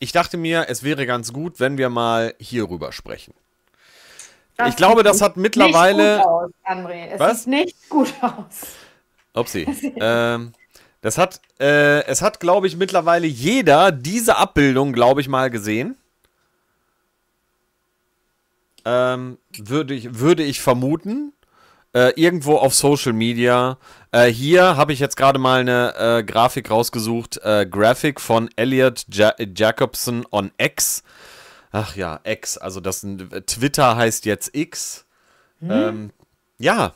ich dachte mir, es wäre ganz gut, wenn wir mal hierüber sprechen. Das ich glaube, das hat mittlerweile. Nicht gut aus, André. Es was? sieht nicht gut aus. Upsi. ähm, das hat, äh, es hat, glaube ich, mittlerweile jeder diese Abbildung, glaube ich, mal gesehen. Ähm, würde, ich, würde ich vermuten. Äh, irgendwo auf Social Media. Äh, hier habe ich jetzt gerade mal eine äh, Grafik rausgesucht. Äh, Grafik von Elliot ja Jacobson on X. Ach ja, X. Also das Twitter heißt jetzt X. Hm? Ähm, ja.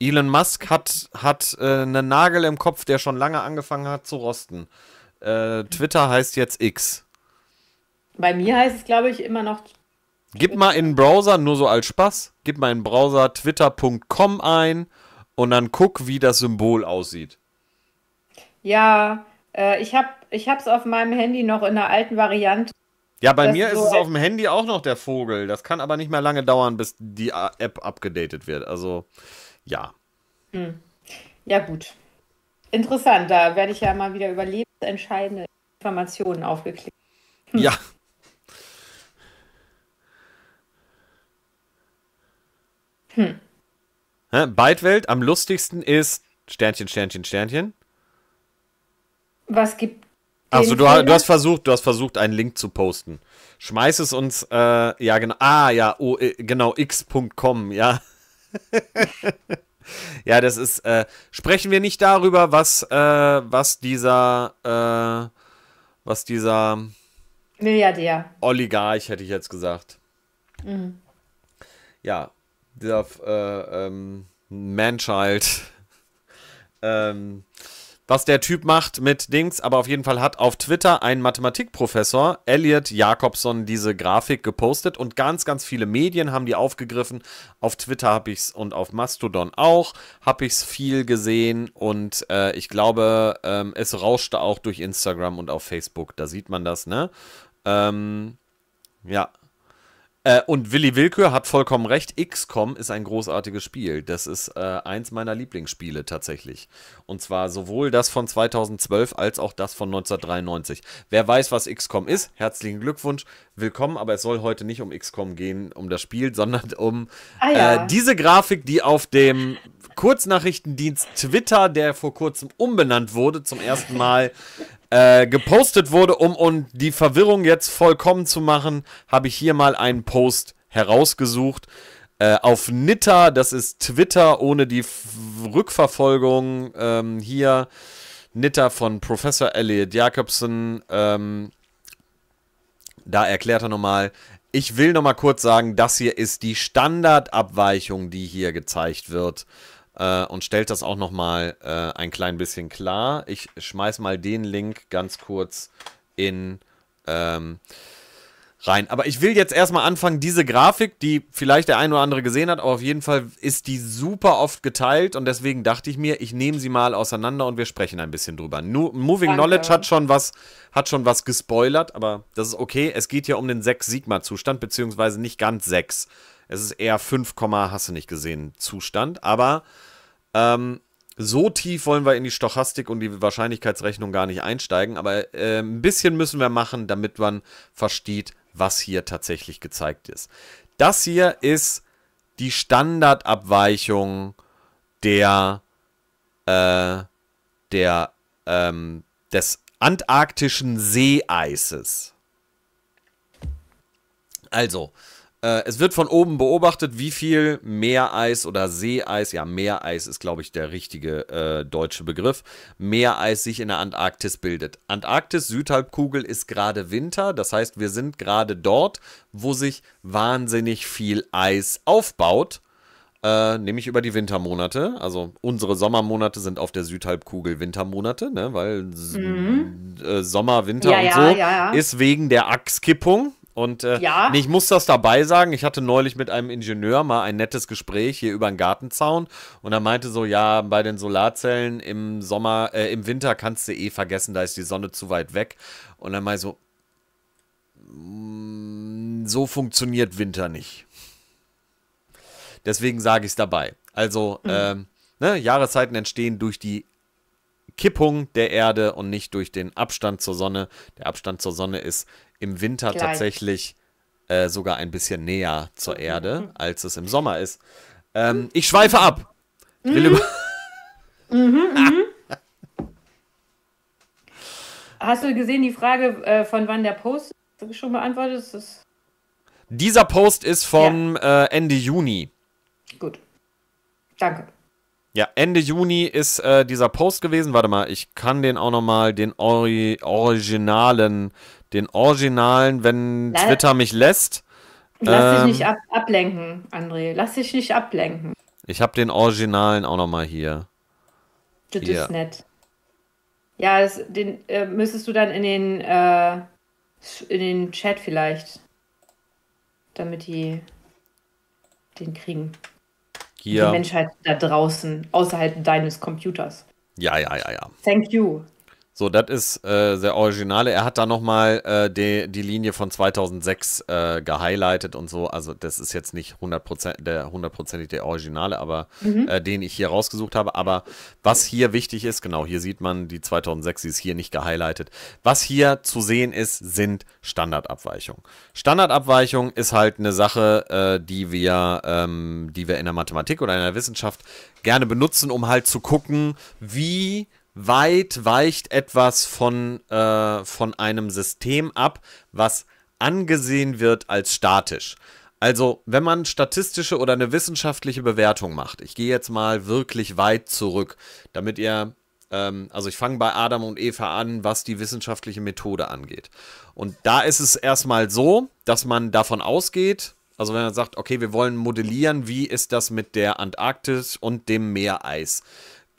Elon Musk hat, hat äh, einen Nagel im Kopf, der schon lange angefangen hat zu rosten. Twitter heißt jetzt X. Bei mir heißt es, glaube ich, immer noch Gib mal in den Browser, nur so als Spaß, gib mal in den Browser twitter.com ein und dann guck, wie das Symbol aussieht. Ja, äh, ich habe ich hab's auf meinem Handy noch in der alten Variante. Ja, bei mir ist so es auf dem Handy auch noch der Vogel. Das kann aber nicht mehr lange dauern, bis die App abgedatet wird. Also, ja. Hm. Ja, gut. Interessant, da werde ich ja mal wieder über lebensentscheidende Informationen aufgeklickt. Ja, Hm. Ja, Beidwelt am lustigsten ist Sternchen, Sternchen, Sternchen. Was gibt. Achso, du, du, hast versucht, du hast versucht, einen Link zu posten. Schmeiß es uns, äh, ja, genau. Ah, ja, oh, äh, genau, x.com, ja. ja, das ist. Äh, sprechen wir nicht darüber, was, äh, was dieser. Äh, was dieser. Milliardär. Oligarch, hätte ich jetzt gesagt. Mhm. Ja, dieser äh, ähm, Manchild, ähm, was der Typ macht mit Dings, aber auf jeden Fall hat auf Twitter ein Mathematikprofessor, Elliot Jakobson, diese Grafik gepostet und ganz, ganz viele Medien haben die aufgegriffen. Auf Twitter habe ich es und auf Mastodon auch, habe ich es viel gesehen und äh, ich glaube, ähm, es rauschte auch durch Instagram und auf Facebook, da sieht man das, ne? Ähm, ja. Äh, und Willi Willkür hat vollkommen recht. XCOM ist ein großartiges Spiel. Das ist äh, eins meiner Lieblingsspiele tatsächlich. Und zwar sowohl das von 2012 als auch das von 1993. Wer weiß, was XCOM ist, herzlichen Glückwunsch. Willkommen, aber es soll heute nicht um XCOM gehen, um das Spiel, sondern um ah, äh, ja. äh, diese Grafik, die auf dem Kurznachrichtendienst Twitter, der vor kurzem umbenannt wurde, zum ersten Mal äh, gepostet wurde, um, um die Verwirrung jetzt vollkommen zu machen, habe ich hier mal einen Post herausgesucht. Äh, auf Nitter, das ist Twitter ohne die F Rückverfolgung. Ähm, hier Nitter von Professor Elliot Jacobson. Ähm, da erklärt er nochmal, ich will nochmal kurz sagen, das hier ist die Standardabweichung, die hier gezeigt wird äh, und stellt das auch nochmal äh, ein klein bisschen klar. Ich schmeiß mal den Link ganz kurz in ähm, rein. Aber ich will jetzt erstmal anfangen, diese Grafik, die vielleicht der ein oder andere gesehen hat, aber auf jeden Fall ist die super oft geteilt und deswegen dachte ich mir, ich nehme sie mal auseinander und wir sprechen ein bisschen drüber. New Moving Danke. Knowledge hat schon was, hat schon was gespoilert, aber das ist okay. Es geht ja um den 6-Sigma-Zustand, beziehungsweise nicht ganz 6. Es ist eher 5, hast du nicht gesehen Zustand. Aber ähm, so tief wollen wir in die Stochastik und die Wahrscheinlichkeitsrechnung gar nicht einsteigen. Aber äh, ein bisschen müssen wir machen, damit man versteht, was hier tatsächlich gezeigt ist. Das hier ist die Standardabweichung der, äh, der, ähm, des antarktischen Seeeises. Also, äh, es wird von oben beobachtet, wie viel Meereis oder Seeeis, ja, Meereis ist, glaube ich, der richtige äh, deutsche Begriff, Meereis sich in der Antarktis bildet. Antarktis, Südhalbkugel, ist gerade Winter, das heißt, wir sind gerade dort, wo sich wahnsinnig viel Eis aufbaut. Äh, nämlich über die Wintermonate. Also unsere Sommermonate sind auf der Südhalbkugel Wintermonate, ne? weil mhm. äh, Sommer, Winter ja, und so ja, ja, ist wegen der Achskippung, und äh, ja. ich muss das dabei sagen, ich hatte neulich mit einem Ingenieur mal ein nettes Gespräch hier über einen Gartenzaun und er meinte so, ja, bei den Solarzellen im Sommer, äh, im Winter kannst du eh vergessen, da ist die Sonne zu weit weg. Und dann mal so, mm, so funktioniert Winter nicht. Deswegen sage ich es dabei. Also, mhm. ähm, ne, Jahreszeiten entstehen durch die Kippung der Erde und nicht durch den Abstand zur Sonne. Der Abstand zur Sonne ist im Winter Gleich. tatsächlich äh, sogar ein bisschen näher zur mhm. Erde, als es im Sommer ist. Ähm, ich schweife ab. Ich will mhm. über mhm, mhm. Hast du gesehen die Frage, äh, von wann der Post schon beantwortet ist? Das Dieser Post ist vom ja. äh, Ende Juni. Gut. Danke. Ja, Ende Juni ist äh, dieser Post gewesen. Warte mal, ich kann den auch nochmal, den Ori originalen, den originalen, wenn Leider. Twitter mich lässt. Lass ähm, dich nicht ab ablenken, André. Lass dich nicht ablenken. Ich habe den originalen auch nochmal hier. Das hier. ist nett. Ja, das, den äh, müsstest du dann in den, äh, in den Chat vielleicht, damit die den kriegen. Gier. Die Menschheit da draußen, außerhalb deines Computers. Ja, ja, ja, ja. Thank you. So, das ist äh, der Originale. Er hat da nochmal äh, die, die Linie von 2006 äh, gehighlightet und so. Also, das ist jetzt nicht 100%, der, 100%ig der Originale, aber mhm. äh, den ich hier rausgesucht habe. Aber was hier wichtig ist, genau, hier sieht man die 2006, die ist hier nicht gehighlightet. Was hier zu sehen ist, sind Standardabweichungen. Standardabweichung ist halt eine Sache, äh, die, wir, ähm, die wir in der Mathematik oder in der Wissenschaft gerne benutzen, um halt zu gucken, wie weit weicht etwas von, äh, von einem System ab, was angesehen wird als statisch. Also, wenn man statistische oder eine wissenschaftliche Bewertung macht, ich gehe jetzt mal wirklich weit zurück, damit ihr, ähm, also ich fange bei Adam und Eva an, was die wissenschaftliche Methode angeht. Und da ist es erstmal so, dass man davon ausgeht, also wenn man sagt, okay, wir wollen modellieren, wie ist das mit der Antarktis und dem Meereis?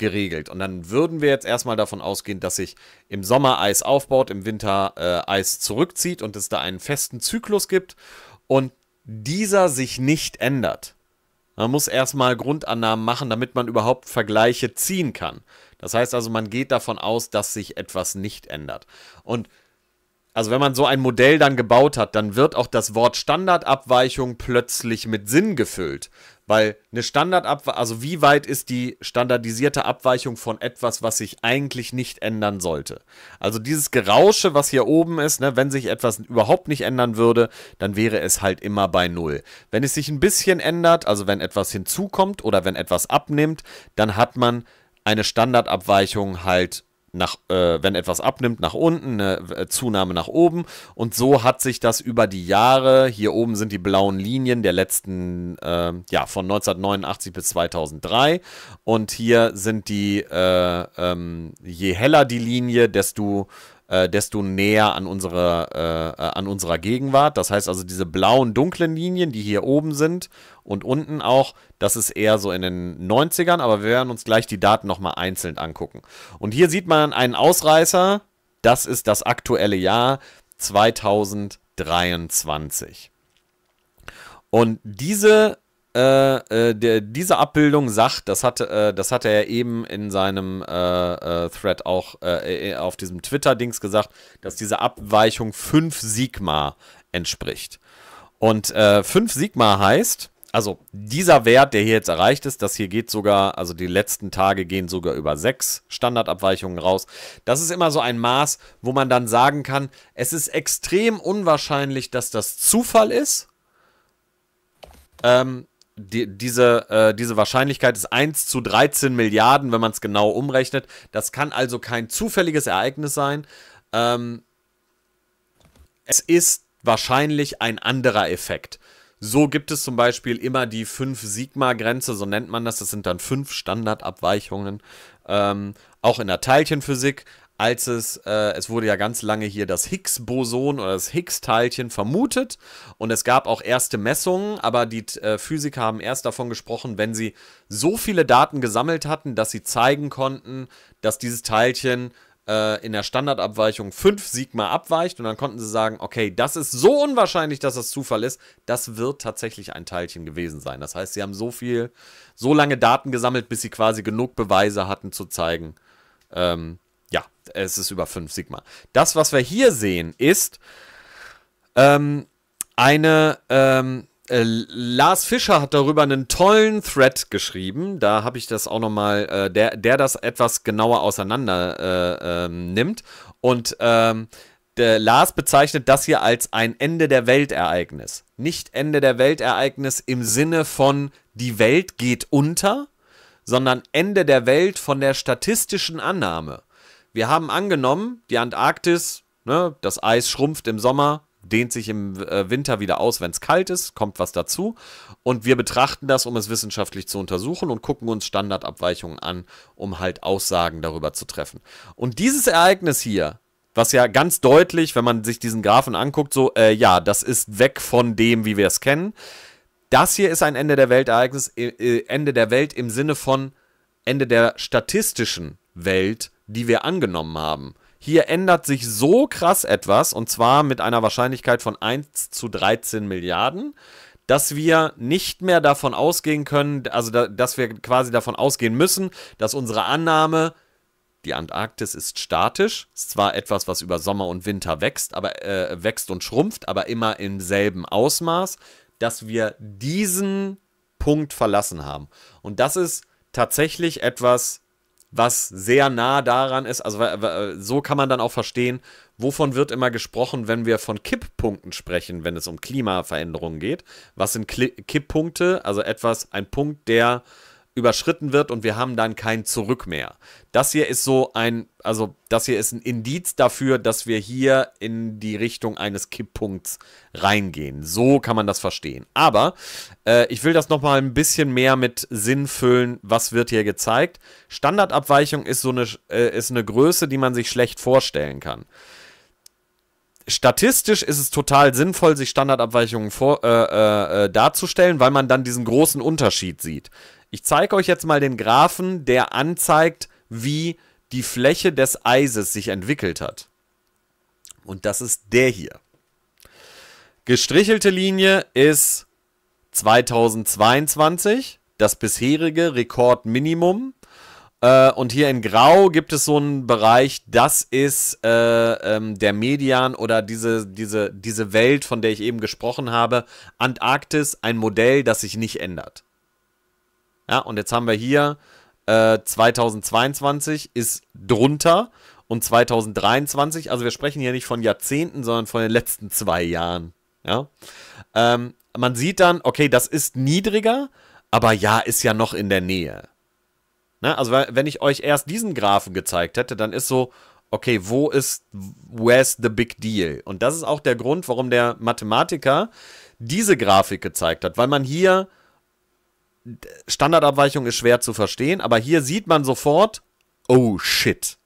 geregelt. Und dann würden wir jetzt erstmal davon ausgehen, dass sich im Sommer Eis aufbaut, im Winter äh, Eis zurückzieht und es da einen festen Zyklus gibt und dieser sich nicht ändert. Man muss erstmal Grundannahmen machen, damit man überhaupt Vergleiche ziehen kann. Das heißt also, man geht davon aus, dass sich etwas nicht ändert. Und also wenn man so ein Modell dann gebaut hat, dann wird auch das Wort Standardabweichung plötzlich mit Sinn gefüllt. Weil eine Standardabweichung, also wie weit ist die standardisierte Abweichung von etwas, was sich eigentlich nicht ändern sollte? Also dieses Gerausche, was hier oben ist, ne, wenn sich etwas überhaupt nicht ändern würde, dann wäre es halt immer bei Null. Wenn es sich ein bisschen ändert, also wenn etwas hinzukommt oder wenn etwas abnimmt, dann hat man eine Standardabweichung halt nach, äh, wenn etwas abnimmt, nach unten, eine äh, Zunahme nach oben. Und so hat sich das über die Jahre, hier oben sind die blauen Linien der letzten, äh, ja, von 1989 bis 2003. Und hier sind die, äh, ähm, je heller die Linie, desto äh, desto näher an, unsere, äh, äh, an unserer Gegenwart. Das heißt also, diese blauen, dunklen Linien, die hier oben sind und unten auch, das ist eher so in den 90ern, aber wir werden uns gleich die Daten nochmal einzeln angucken. Und hier sieht man einen Ausreißer, das ist das aktuelle Jahr 2023. Und diese äh, äh, der, diese Abbildung sagt, das hatte, äh, das hatte er eben in seinem äh, Thread auch auf diesem Twitter-Dings gesagt, dass diese Abweichung 5 Sigma entspricht. Und äh, 5 Sigma heißt, also dieser Wert, der hier jetzt erreicht ist, das hier geht sogar, also die letzten Tage gehen sogar über 6 Standardabweichungen raus. Das ist immer so ein Maß, wo man dann sagen kann, es ist extrem unwahrscheinlich, dass das Zufall ist. Ähm, die, diese, äh, diese Wahrscheinlichkeit ist 1 zu 13 Milliarden, wenn man es genau umrechnet. Das kann also kein zufälliges Ereignis sein. Ähm, es ist wahrscheinlich ein anderer Effekt. So gibt es zum Beispiel immer die 5-Sigma-Grenze, so nennt man das. Das sind dann 5 Standardabweichungen. Ähm, auch in der Teilchenphysik als es, äh, es wurde ja ganz lange hier das Higgs-Boson oder das Higgs-Teilchen vermutet und es gab auch erste Messungen, aber die äh, Physiker haben erst davon gesprochen, wenn sie so viele Daten gesammelt hatten, dass sie zeigen konnten, dass dieses Teilchen äh, in der Standardabweichung 5 Sigma abweicht und dann konnten sie sagen, okay, das ist so unwahrscheinlich, dass das Zufall ist, das wird tatsächlich ein Teilchen gewesen sein. Das heißt, sie haben so viel, so lange Daten gesammelt, bis sie quasi genug Beweise hatten zu zeigen, ähm, es ist über 5 Sigma. Das, was wir hier sehen, ist ähm, eine. Ähm, äh, Lars Fischer hat darüber einen tollen Thread geschrieben. Da habe ich das auch nochmal, äh, der, der das etwas genauer auseinander äh, ähm, nimmt. Und ähm, der Lars bezeichnet das hier als ein Ende der Weltereignis. Nicht Ende der Weltereignis im Sinne von die Welt geht unter, sondern Ende der Welt von der statistischen Annahme wir haben angenommen, die Antarktis, ne, das Eis schrumpft im Sommer, dehnt sich im äh, Winter wieder aus, wenn es kalt ist, kommt was dazu. Und wir betrachten das, um es wissenschaftlich zu untersuchen und gucken uns Standardabweichungen an, um halt Aussagen darüber zu treffen. Und dieses Ereignis hier, was ja ganz deutlich, wenn man sich diesen Graphen anguckt, so, äh, ja, das ist weg von dem, wie wir es kennen. Das hier ist ein Ende der Welt-Ereignis, äh, äh Ende der Welt im Sinne von Ende der statistischen Welt die wir angenommen haben. Hier ändert sich so krass etwas, und zwar mit einer Wahrscheinlichkeit von 1 zu 13 Milliarden, dass wir nicht mehr davon ausgehen können, also da, dass wir quasi davon ausgehen müssen, dass unsere Annahme, die Antarktis ist statisch, ist zwar etwas, was über Sommer und Winter wächst, aber äh, wächst und schrumpft, aber immer im selben Ausmaß, dass wir diesen Punkt verlassen haben. Und das ist tatsächlich etwas, was sehr nah daran ist. Also so kann man dann auch verstehen, wovon wird immer gesprochen, wenn wir von Kipppunkten sprechen, wenn es um Klimaveränderungen geht. Was sind Kli Kipppunkte? Also etwas, ein Punkt, der überschritten wird und wir haben dann kein Zurück mehr. Das hier ist so ein, also das hier ist ein Indiz dafür, dass wir hier in die Richtung eines Kipppunkts reingehen. So kann man das verstehen. Aber äh, ich will das nochmal ein bisschen mehr mit Sinn füllen, was wird hier gezeigt. Standardabweichung ist so eine, äh, ist eine Größe, die man sich schlecht vorstellen kann statistisch ist es total sinnvoll, sich Standardabweichungen vor, äh, äh, äh darzustellen, weil man dann diesen großen Unterschied sieht. Ich zeige euch jetzt mal den Graphen, der anzeigt, wie die Fläche des Eises sich entwickelt hat. Und das ist der hier. Gestrichelte Linie ist 2022, das bisherige Rekordminimum. Äh, und hier in Grau gibt es so einen Bereich, das ist äh, ähm, der Median oder diese, diese, diese Welt, von der ich eben gesprochen habe. Antarktis, ein Modell, das sich nicht ändert. Ja, und jetzt haben wir hier äh, 2022 ist drunter und 2023, also wir sprechen hier nicht von Jahrzehnten, sondern von den letzten zwei Jahren. Ja? Ähm, man sieht dann, okay, das ist niedriger, aber ja, ist ja noch in der Nähe. Na, ne, also wenn ich euch erst diesen Graphen gezeigt hätte, dann ist so, okay, wo ist, where's the big deal? Und das ist auch der Grund, warum der Mathematiker diese Grafik gezeigt hat, weil man hier Standardabweichung ist schwer zu verstehen, aber hier sieht man sofort, oh shit.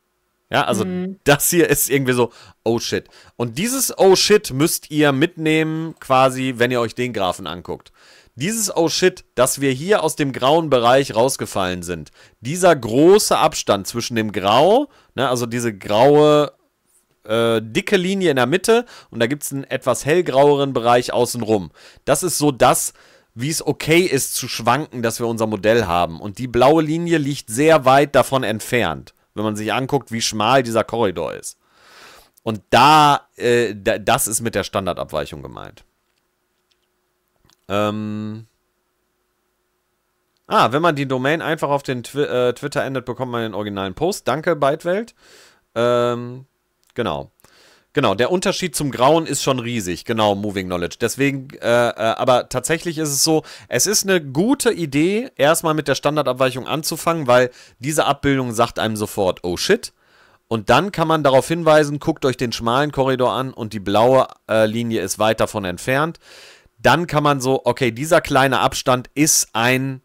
Ja, also mhm. das hier ist irgendwie so, oh shit. Und dieses oh shit müsst ihr mitnehmen, quasi, wenn ihr euch den Graphen anguckt. Dieses oh shit, dass wir hier aus dem grauen Bereich rausgefallen sind. Dieser große Abstand zwischen dem Grau, ne, also diese graue äh, dicke Linie in der Mitte und da gibt es einen etwas hellgraueren Bereich außenrum. Das ist so das, wie es okay ist zu schwanken, dass wir unser Modell haben. Und die blaue Linie liegt sehr weit davon entfernt, wenn man sich anguckt, wie schmal dieser Korridor ist. Und da, äh, das ist mit der Standardabweichung gemeint. Ähm ah, wenn man die Domain einfach auf den Twi äh, Twitter endet, bekommt man den originalen Post. Danke, Bytewelt. Ähm, genau. Genau, der Unterschied zum Grauen ist schon riesig, genau, Moving Knowledge. Deswegen, äh, äh, aber tatsächlich ist es so, es ist eine gute Idee, erstmal mit der Standardabweichung anzufangen, weil diese Abbildung sagt einem sofort, oh shit. Und dann kann man darauf hinweisen, guckt euch den schmalen Korridor an und die blaue äh, Linie ist weit davon entfernt. Dann kann man so, okay, dieser kleine Abstand ist ein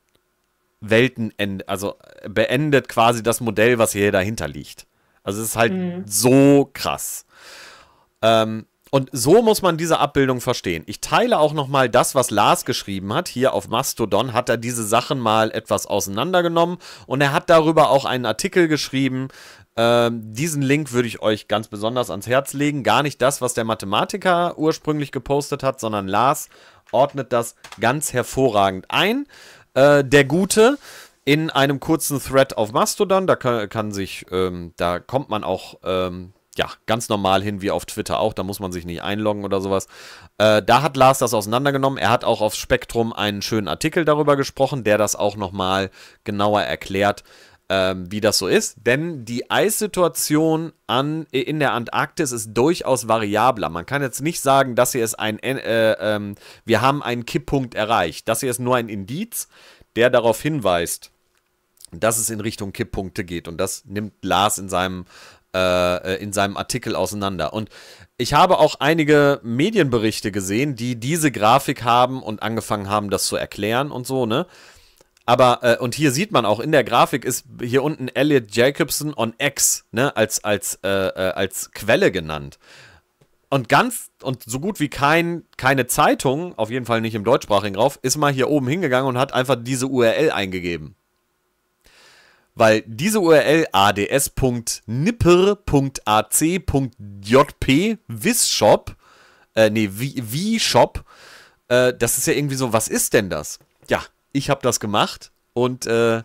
Weltenende, also äh, beendet quasi das Modell, was hier dahinter liegt. Also es ist halt mhm. so krass. Ähm, und so muss man diese Abbildung verstehen. Ich teile auch nochmal das, was Lars geschrieben hat. Hier auf Mastodon hat er diese Sachen mal etwas auseinandergenommen und er hat darüber auch einen Artikel geschrieben. Ähm, diesen Link würde ich euch ganz besonders ans Herz legen. Gar nicht das, was der Mathematiker ursprünglich gepostet hat, sondern Lars ordnet das ganz hervorragend ein. Äh, der Gute in einem kurzen Thread auf Mastodon, da kann, kann sich, ähm, da kommt man auch ähm, ja, ganz normal hin, wie auf Twitter auch. Da muss man sich nicht einloggen oder sowas. Äh, da hat Lars das auseinandergenommen. Er hat auch auf Spektrum einen schönen Artikel darüber gesprochen, der das auch nochmal genauer erklärt, ähm, wie das so ist. Denn die Eissituation an, in der Antarktis ist durchaus variabler. Man kann jetzt nicht sagen, dass hier ist ein, äh, äh, wir haben einen Kipppunkt erreicht. Das hier ist nur ein Indiz, der darauf hinweist, dass es in Richtung Kipppunkte geht. Und das nimmt Lars in seinem äh, äh, in seinem Artikel auseinander. Und ich habe auch einige Medienberichte gesehen, die diese Grafik haben und angefangen haben, das zu erklären und so, ne? Aber, äh, und hier sieht man auch, in der Grafik ist hier unten Elliot Jacobson on X, ne, als, als, äh, äh als Quelle genannt. Und ganz, und so gut wie kein, keine Zeitung, auf jeden Fall nicht im deutschsprachigen drauf, ist mal hier oben hingegangen und hat einfach diese URL eingegeben weil diese URL ads.nipper.ac.jp Wisshop, äh, nee, V-Shop, äh, das ist ja irgendwie so, was ist denn das? Ja, ich habe das gemacht und äh,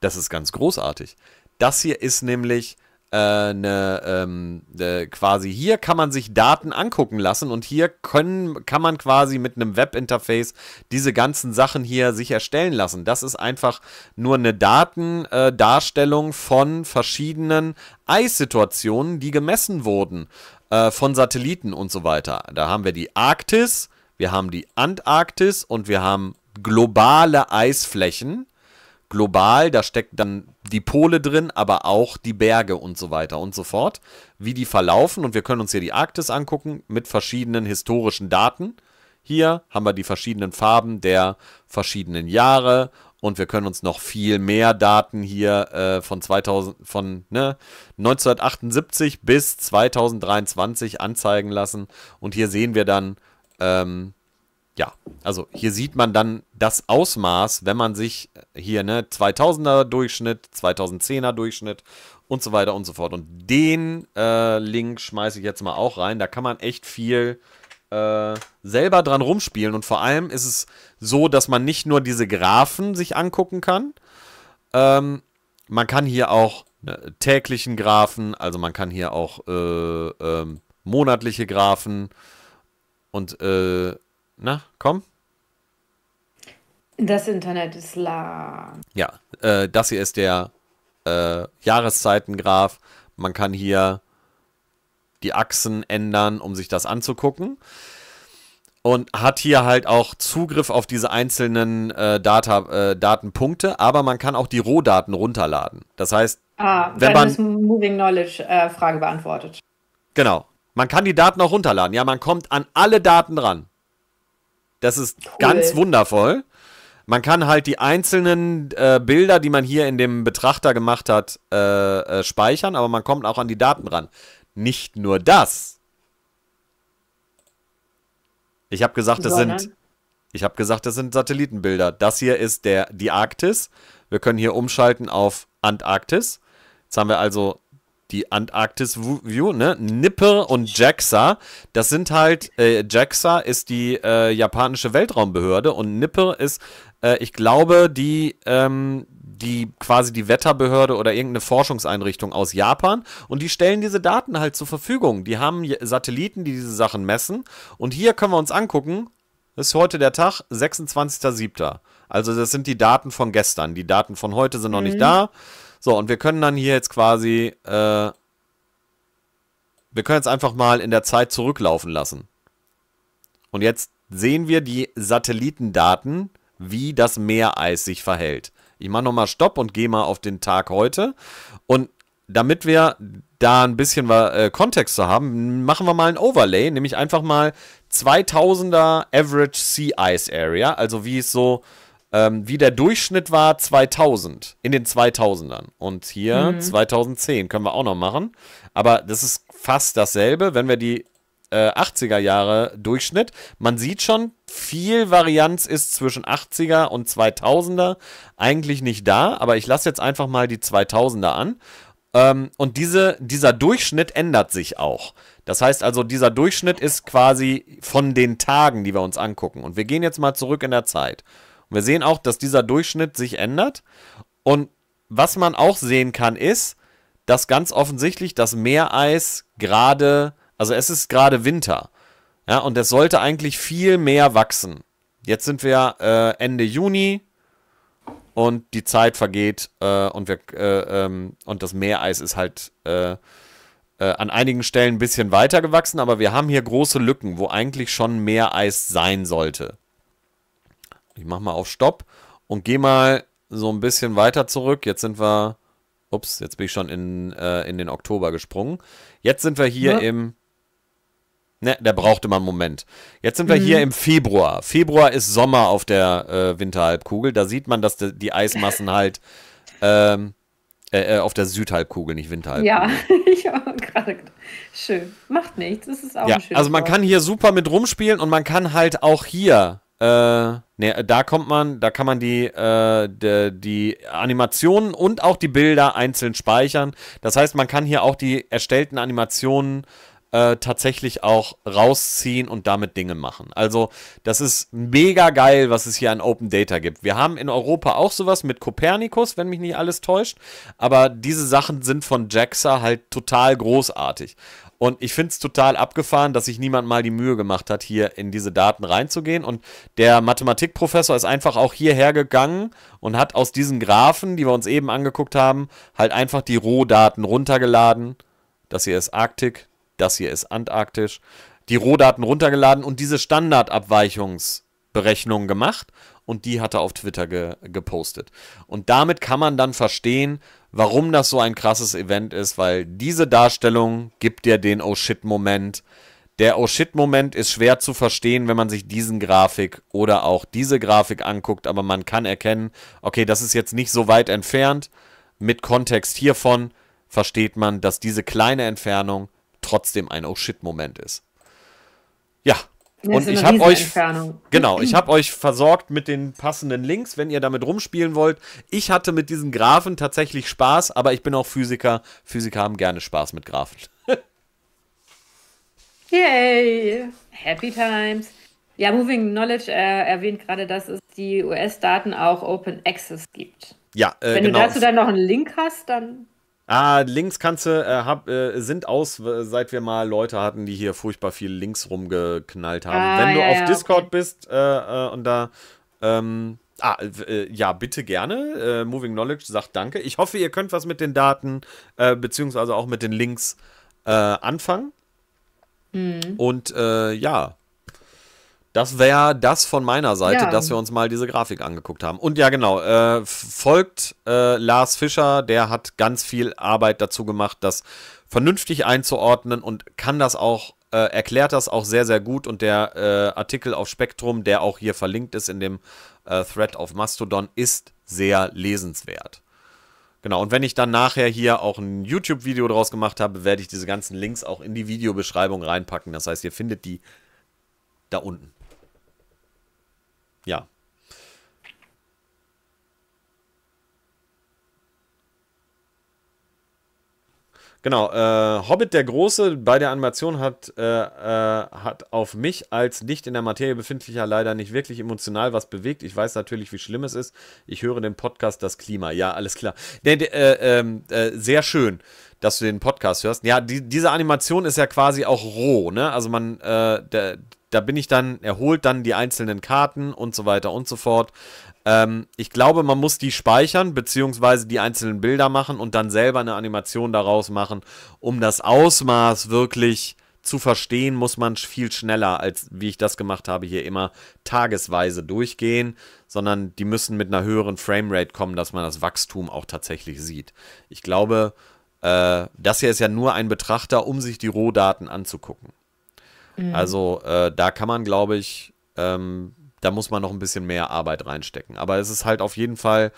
das ist ganz großartig. Das hier ist nämlich eine, ähm, äh, quasi hier kann man sich Daten angucken lassen und hier können, kann man quasi mit einem Webinterface diese ganzen Sachen hier sich erstellen lassen. Das ist einfach nur eine Datendarstellung äh, von verschiedenen Eissituationen, die gemessen wurden äh, von Satelliten und so weiter. Da haben wir die Arktis, wir haben die Antarktis und wir haben globale Eisflächen global, da steckt dann die Pole drin, aber auch die Berge und so weiter und so fort, wie die verlaufen. Und wir können uns hier die Arktis angucken mit verschiedenen historischen Daten. Hier haben wir die verschiedenen Farben der verschiedenen Jahre und wir können uns noch viel mehr Daten hier äh, von, 2000, von ne, 1978 bis 2023 anzeigen lassen. Und hier sehen wir dann ähm, ja, also hier sieht man dann das Ausmaß, wenn man sich äh, hier ne 2000er Durchschnitt, 2010er Durchschnitt und so weiter und so fort. Und den äh, Link schmeiße ich jetzt mal auch rein. Da kann man echt viel äh, selber dran rumspielen. Und vor allem ist es so, dass man nicht nur diese Graphen sich angucken kann. Ähm, man kann hier auch ne, täglichen Graphen, also man kann hier auch äh, ähm, monatliche Graphen und äh, na, komm. Das Internet ist lang. Ja, äh, das hier ist der äh, Jahreszeitengraph. Man kann hier die Achsen ändern, um sich das anzugucken. Und hat hier halt auch Zugriff auf diese einzelnen äh, Data, äh, Datenpunkte, aber man kann auch die Rohdaten runterladen. Das heißt, ah, wenn man. Ist Moving Knowledge äh, Frage beantwortet. Genau. Man kann die Daten auch runterladen. Ja, man kommt an alle Daten ran. Das ist cool. ganz wundervoll. Man kann halt die einzelnen äh, Bilder, die man hier in dem Betrachter gemacht hat, äh, äh, speichern, aber man kommt auch an die Daten ran. Nicht nur das. Ich habe gesagt, das sind ich habe gesagt, das sind Satellitenbilder. Das hier ist der die Arktis. Wir können hier umschalten auf Antarktis. Jetzt haben wir also die Antarktis View, ne? Nipper und JAXA, das sind halt, äh, JAXA ist die äh, japanische Weltraumbehörde und Nipper ist, äh, ich glaube, die, ähm, die quasi die Wetterbehörde oder irgendeine Forschungseinrichtung aus Japan und die stellen diese Daten halt zur Verfügung. Die haben Satelliten, die diese Sachen messen und hier können wir uns angucken, ist heute der Tag, 26.07. Also das sind die Daten von gestern. Die Daten von heute sind mhm. noch nicht mhm. da. So, und wir können dann hier jetzt quasi, äh, wir können jetzt einfach mal in der Zeit zurücklaufen lassen. Und jetzt sehen wir die Satellitendaten, wie das Meereis sich verhält. Ich mache nochmal Stopp und gehe mal auf den Tag heute. Und damit wir da ein bisschen äh, Kontext zu haben, machen wir mal ein Overlay, nämlich einfach mal 2000er Average Sea Ice Area, also wie es so ähm, wie der Durchschnitt war 2000, in den 2000ern. Und hier mhm. 2010 können wir auch noch machen. Aber das ist fast dasselbe, wenn wir die äh, 80er Jahre Durchschnitt. Man sieht schon, viel Varianz ist zwischen 80er und 2000er eigentlich nicht da. Aber ich lasse jetzt einfach mal die 2000er an. Ähm, und diese, dieser Durchschnitt ändert sich auch. Das heißt also, dieser Durchschnitt ist quasi von den Tagen, die wir uns angucken. Und wir gehen jetzt mal zurück in der Zeit. Und wir sehen auch, dass dieser Durchschnitt sich ändert. Und was man auch sehen kann, ist, dass ganz offensichtlich das Meereis gerade, also es ist gerade Winter. Ja, und es sollte eigentlich viel mehr wachsen. Jetzt sind wir äh, Ende Juni und die Zeit vergeht äh, und, wir, äh, ähm, und das Meereis ist halt äh, äh, an einigen Stellen ein bisschen weiter gewachsen, aber wir haben hier große Lücken, wo eigentlich schon Meereis sein sollte. Ich mache mal auf Stopp und gehe mal so ein bisschen weiter zurück. Jetzt sind wir, ups, jetzt bin ich schon in, äh, in den Oktober gesprungen. Jetzt sind wir hier ja. im, ne, der braucht immer einen Moment. Jetzt sind wir mhm. hier im Februar. Februar ist Sommer auf der äh, Winterhalbkugel. Da sieht man, dass die, die Eismassen halt ähm, äh, äh auf der Südhalbkugel, nicht Winterhalbkugel. Ja, ich habe gerade schön. Macht nichts, das ist auch ja, schön. Also man kann hier super mit rumspielen und man kann halt auch hier äh, ne, da kommt man, da kann man die, äh, de, die Animationen und auch die Bilder einzeln speichern. Das heißt, man kann hier auch die erstellten Animationen äh, tatsächlich auch rausziehen und damit Dinge machen. Also das ist mega geil, was es hier an Open Data gibt. Wir haben in Europa auch sowas mit Copernicus, wenn mich nicht alles täuscht, aber diese Sachen sind von JAXA halt total großartig. Und ich finde es total abgefahren, dass sich niemand mal die Mühe gemacht hat, hier in diese Daten reinzugehen. Und der Mathematikprofessor ist einfach auch hierher gegangen und hat aus diesen Graphen, die wir uns eben angeguckt haben, halt einfach die Rohdaten runtergeladen. Das hier ist Arktik, das hier ist Antarktisch. Die Rohdaten runtergeladen und diese Standardabweichungsberechnungen gemacht. Und die hat er auf Twitter ge gepostet. Und damit kann man dann verstehen, warum das so ein krasses Event ist, weil diese Darstellung gibt dir den Oh Shit-Moment. Der Oh Shit-Moment ist schwer zu verstehen, wenn man sich diesen Grafik oder auch diese Grafik anguckt, aber man kann erkennen, okay, das ist jetzt nicht so weit entfernt. Mit Kontext hiervon versteht man, dass diese kleine Entfernung trotzdem ein Oh Shit-Moment ist. Ja, und ich habe euch genau, ich habe euch versorgt mit den passenden Links, wenn ihr damit rumspielen wollt. Ich hatte mit diesen Graphen tatsächlich Spaß, aber ich bin auch Physiker. Physiker haben gerne Spaß mit Graphen. Yay! Happy times. Ja, Moving Knowledge äh, erwähnt gerade, dass es die US-Daten auch Open Access gibt. Ja, äh, wenn genau. du dazu dann noch einen Link hast, dann Ah, Links kannst du, äh, hab, äh, sind aus, seit wir mal Leute hatten, die hier furchtbar viel Links rumgeknallt haben. Ah, Wenn du ja, auf ja, Discord okay. bist äh, äh, und da, ähm, Ah, äh, ja, bitte gerne. Äh, Moving Knowledge sagt Danke. Ich hoffe, ihr könnt was mit den Daten äh, beziehungsweise auch mit den Links äh, anfangen. Mhm. Und ja, das wäre das von meiner Seite, ja. dass wir uns mal diese Grafik angeguckt haben. Und ja, genau, äh, folgt äh, Lars Fischer, der hat ganz viel Arbeit dazu gemacht, das vernünftig einzuordnen und kann das auch, äh, erklärt das auch sehr, sehr gut. Und der äh, Artikel auf Spektrum, der auch hier verlinkt ist in dem äh, Thread auf Mastodon, ist sehr lesenswert. Genau, und wenn ich dann nachher hier auch ein YouTube-Video draus gemacht habe, werde ich diese ganzen Links auch in die Videobeschreibung reinpacken. Das heißt, ihr findet die da unten ja. Genau, äh, Hobbit der Große bei der Animation hat, äh, äh, hat auf mich als nicht in der Materie befindlicher leider nicht wirklich emotional was bewegt. Ich weiß natürlich, wie schlimm es ist. Ich höre den Podcast Das Klima. Ja, alles klar. Nee, äh, ähm, äh, sehr schön, dass du den Podcast hörst. Ja, die, diese Animation ist ja quasi auch roh. Ne? Also man, äh, der, da bin ich dann, er holt dann die einzelnen Karten und so weiter und so fort. Ähm, ich glaube, man muss die speichern, beziehungsweise die einzelnen Bilder machen und dann selber eine Animation daraus machen. Um das Ausmaß wirklich zu verstehen, muss man viel schneller, als wie ich das gemacht habe, hier immer tagesweise durchgehen, sondern die müssen mit einer höheren Framerate kommen, dass man das Wachstum auch tatsächlich sieht. Ich glaube, äh, das hier ist ja nur ein Betrachter, um sich die Rohdaten anzugucken. Mhm. Also äh, da kann man, glaube ich, ähm, da muss man noch ein bisschen mehr Arbeit reinstecken. Aber es ist halt auf jeden Fall,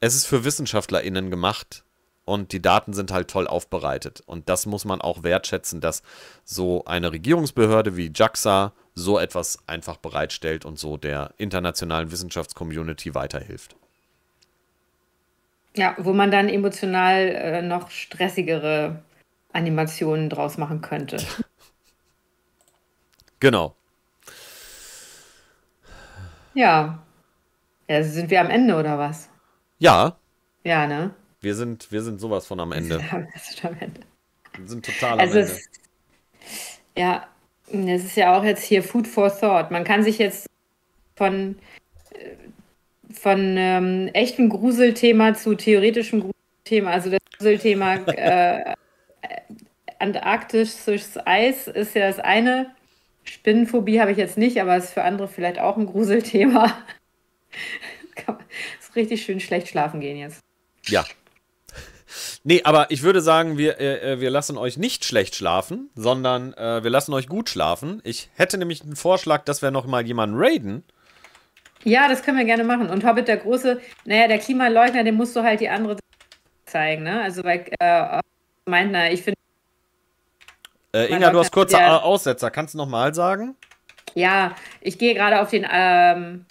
es ist für WissenschaftlerInnen gemacht und die Daten sind halt toll aufbereitet. Und das muss man auch wertschätzen, dass so eine Regierungsbehörde wie JAXA so etwas einfach bereitstellt und so der internationalen Wissenschaftscommunity weiterhilft. Ja, wo man dann emotional äh, noch stressigere Animationen draus machen könnte. Genau. Ja. ja. Sind wir am Ende oder was? Ja. Ja, ne? Wir sind, wir sind sowas von am Ende. wir sind am Ende. Wir sind total am also Ende. Es, ja, das ist ja auch jetzt hier Food for Thought. Man kann sich jetzt von, äh, von ähm, echtem Gruselthema zu theoretischem Gruselthema, also das Gruselthema äh, antarktisches Eis ist ja das eine Spinnenphobie habe ich jetzt nicht, aber ist für andere vielleicht auch ein Gruselthema. ist richtig schön schlecht schlafen gehen jetzt. Ja. Nee, aber ich würde sagen, wir, äh, äh, wir lassen euch nicht schlecht schlafen, sondern äh, wir lassen euch gut schlafen. Ich hätte nämlich einen Vorschlag, dass wir noch mal jemanden raiden. Ja, das können wir gerne machen. Und Hobbit, der große, naja, der Klimaleugner, dem musst du halt die andere zeigen, ne? Also, weil äh, meint, na, ich finde äh, Inga, du hast kurze ja. Aussetzer. Kannst du nochmal sagen? Ja, ich gehe gerade auf den ähm,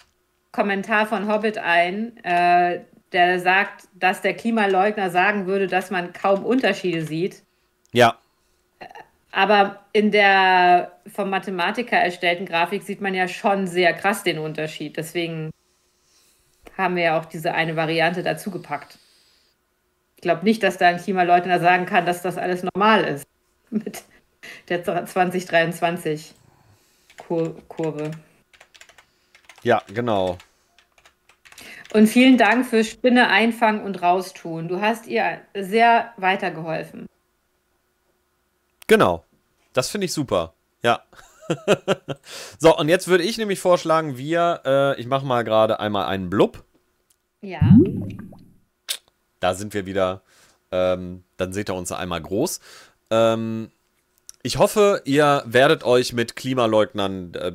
Kommentar von Hobbit ein, äh, der sagt, dass der Klimaleugner sagen würde, dass man kaum Unterschiede sieht. Ja. Aber in der vom Mathematiker erstellten Grafik sieht man ja schon sehr krass den Unterschied. Deswegen haben wir ja auch diese eine Variante dazu gepackt. Ich glaube nicht, dass da ein Klimaleugner sagen kann, dass das alles normal ist mit der 2023 Kur Kurve. Ja, genau. Und vielen Dank für Spinne einfangen und raustun. Du hast ihr sehr weitergeholfen. Genau. Das finde ich super. Ja. so, und jetzt würde ich nämlich vorschlagen, wir, äh, ich mache mal gerade einmal einen Blub. Ja. Da sind wir wieder. Ähm, dann seht ihr uns einmal groß. Ähm, ich hoffe, ihr werdet euch mit Klimaleugnern, äh,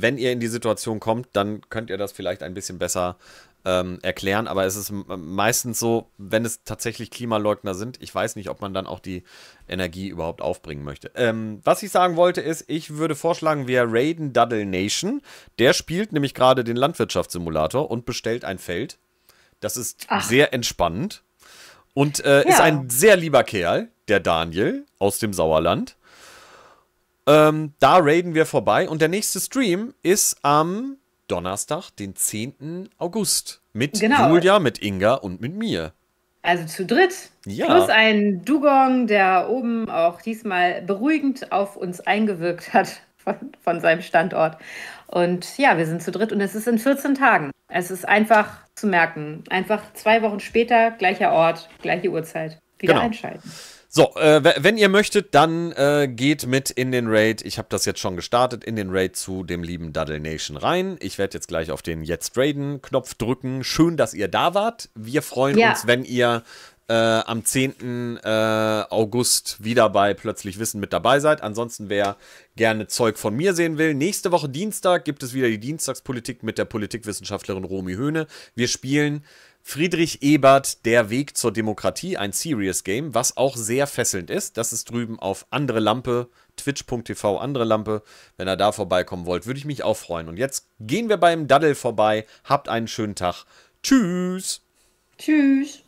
wenn ihr in die Situation kommt, dann könnt ihr das vielleicht ein bisschen besser ähm, erklären. Aber es ist meistens so, wenn es tatsächlich Klimaleugner sind, ich weiß nicht, ob man dann auch die Energie überhaupt aufbringen möchte. Ähm, was ich sagen wollte ist, ich würde vorschlagen, wir raiden Duddle Nation. Der spielt nämlich gerade den Landwirtschaftssimulator und bestellt ein Feld. Das ist Ach. sehr entspannend. Und äh, ja. ist ein sehr lieber Kerl, der Daniel aus dem Sauerland. Ähm, da raiden wir vorbei. Und der nächste Stream ist am Donnerstag, den 10. August. Mit genau. Julia, mit Inga und mit mir. Also zu dritt. Ja. Plus ein Dugong, der oben auch diesmal beruhigend auf uns eingewirkt hat von, von seinem Standort. Und ja, wir sind zu dritt und es ist in 14 Tagen. Es ist einfach zu merken. Einfach zwei Wochen später, gleicher Ort, gleiche Uhrzeit. Wieder genau. einschalten. So, äh, wenn ihr möchtet, dann äh, geht mit in den Raid. Ich habe das jetzt schon gestartet, in den Raid zu dem lieben Duddle Nation rein. Ich werde jetzt gleich auf den Jetzt Raiden-Knopf drücken. Schön, dass ihr da wart. Wir freuen ja. uns, wenn ihr äh, am 10. Äh, August wieder bei Plötzlich Wissen mit dabei seid. Ansonsten, wer gerne Zeug von mir sehen will, nächste Woche Dienstag gibt es wieder die Dienstagspolitik mit der Politikwissenschaftlerin Romy Höhne. Wir spielen Friedrich Ebert, Der Weg zur Demokratie, ein Serious Game, was auch sehr fesselnd ist. Das ist drüben auf andere Lampe, twitch.tv andere Lampe. Wenn ihr da vorbeikommen wollt, würde ich mich auch freuen. Und jetzt gehen wir beim Daddel vorbei. Habt einen schönen Tag. Tschüss. Tschüss.